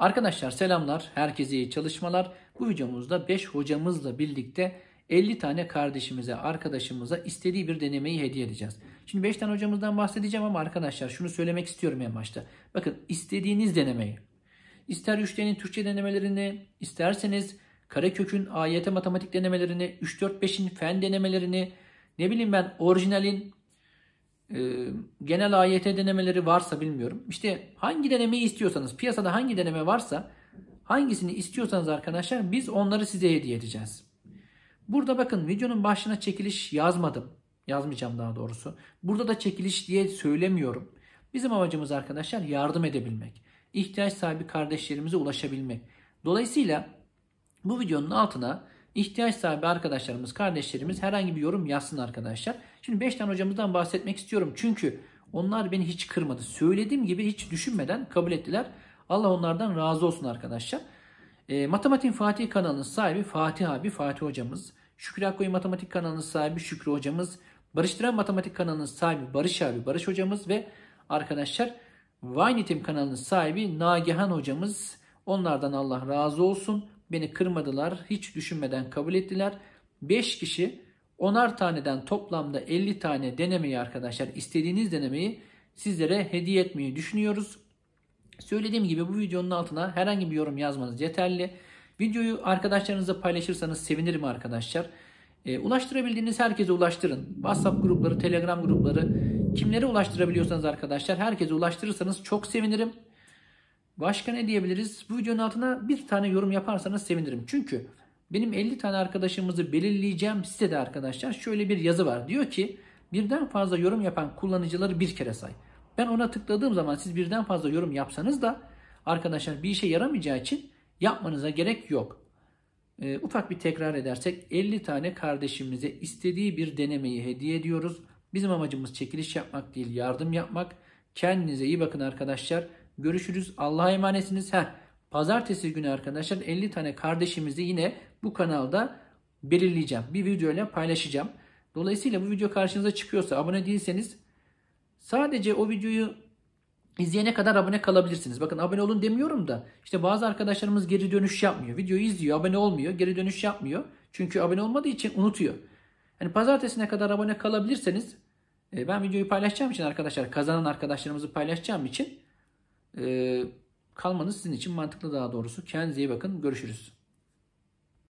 Arkadaşlar selamlar, herkese iyi çalışmalar. Bu videomuzda 5 hocamızla birlikte 50 tane kardeşimize, arkadaşımıza istediği bir denemeyi hediye edeceğiz. Şimdi 5 tane hocamızdan bahsedeceğim ama arkadaşlar şunu söylemek istiyorum en başta. Bakın istediğiniz denemeyi, ister üçgenin Türkçe denemelerini, isterseniz karekökün AYT matematik denemelerini, 3-4-5'in fen denemelerini, ne bileyim ben orijinalin ee, genel AYT denemeleri varsa bilmiyorum. İşte hangi denemeyi istiyorsanız, piyasada hangi deneme varsa hangisini istiyorsanız arkadaşlar biz onları size hediye edeceğiz. Burada bakın videonun başına çekiliş yazmadım. Yazmayacağım daha doğrusu. Burada da çekiliş diye söylemiyorum. Bizim amacımız arkadaşlar yardım edebilmek. ihtiyaç sahibi kardeşlerimize ulaşabilmek. Dolayısıyla bu videonun altına İhtiyaç sahibi arkadaşlarımız, kardeşlerimiz herhangi bir yorum yazsın arkadaşlar. Şimdi 5 tane hocamızdan bahsetmek istiyorum. Çünkü onlar beni hiç kırmadı. Söylediğim gibi hiç düşünmeden kabul ettiler. Allah onlardan razı olsun arkadaşlar. E, ee, Matematik Fatih kanalının sahibi Fatih abi, Fatih hocamız. Şükrü Akkoy Matematik kanalının sahibi Şükrü hocamız. Barıştıran Matematik kanalının sahibi Barış abi, Barış hocamız ve arkadaşlar Team kanalının sahibi Nagihan hocamız. Onlardan Allah razı olsun. Beni kırmadılar, hiç düşünmeden kabul ettiler. 5 kişi onar taneden toplamda 50 tane denemeyi arkadaşlar istediğiniz denemeyi sizlere hediye etmeyi düşünüyoruz. Söylediğim gibi bu videonun altına herhangi bir yorum yazmanız yeterli. Videoyu arkadaşlarınızla paylaşırsanız sevinirim arkadaşlar. E, ulaştırabildiğiniz herkese ulaştırın. WhatsApp grupları, Telegram grupları kimlere ulaştırabiliyorsanız arkadaşlar herkese ulaştırırsanız çok sevinirim. Başka ne diyebiliriz? Bu videonun altına bir tane yorum yaparsanız sevinirim. Çünkü benim 50 tane arkadaşımızı belirleyeceğim sitede arkadaşlar şöyle bir yazı var. Diyor ki birden fazla yorum yapan kullanıcıları bir kere say. Ben ona tıkladığım zaman siz birden fazla yorum yapsanız da arkadaşlar bir işe yaramayacağı için yapmanıza gerek yok. E, ufak bir tekrar edersek 50 tane kardeşimize istediği bir denemeyi hediye ediyoruz. Bizim amacımız çekiliş yapmak değil yardım yapmak. Kendinize iyi bakın arkadaşlar. Görüşürüz. Allah'a emanetsiniz. Her pazartesi günü arkadaşlar 50 tane kardeşimizi yine bu kanalda belirleyeceğim. Bir video ile paylaşacağım. Dolayısıyla bu video karşınıza çıkıyorsa abone değilseniz sadece o videoyu izleyene kadar abone kalabilirsiniz. Bakın abone olun demiyorum da işte bazı arkadaşlarımız geri dönüş yapmıyor. Videoyu izliyor, abone olmuyor, geri dönüş yapmıyor. Çünkü abone olmadığı için unutuyor. Yani pazartesine kadar abone kalabilirseniz e, ben videoyu paylaşacağım için arkadaşlar kazanan arkadaşlarımızı paylaşacağım için ee, kalmanız sizin için mantıklı daha doğrusu. Kendinize iyi bakın. Görüşürüz.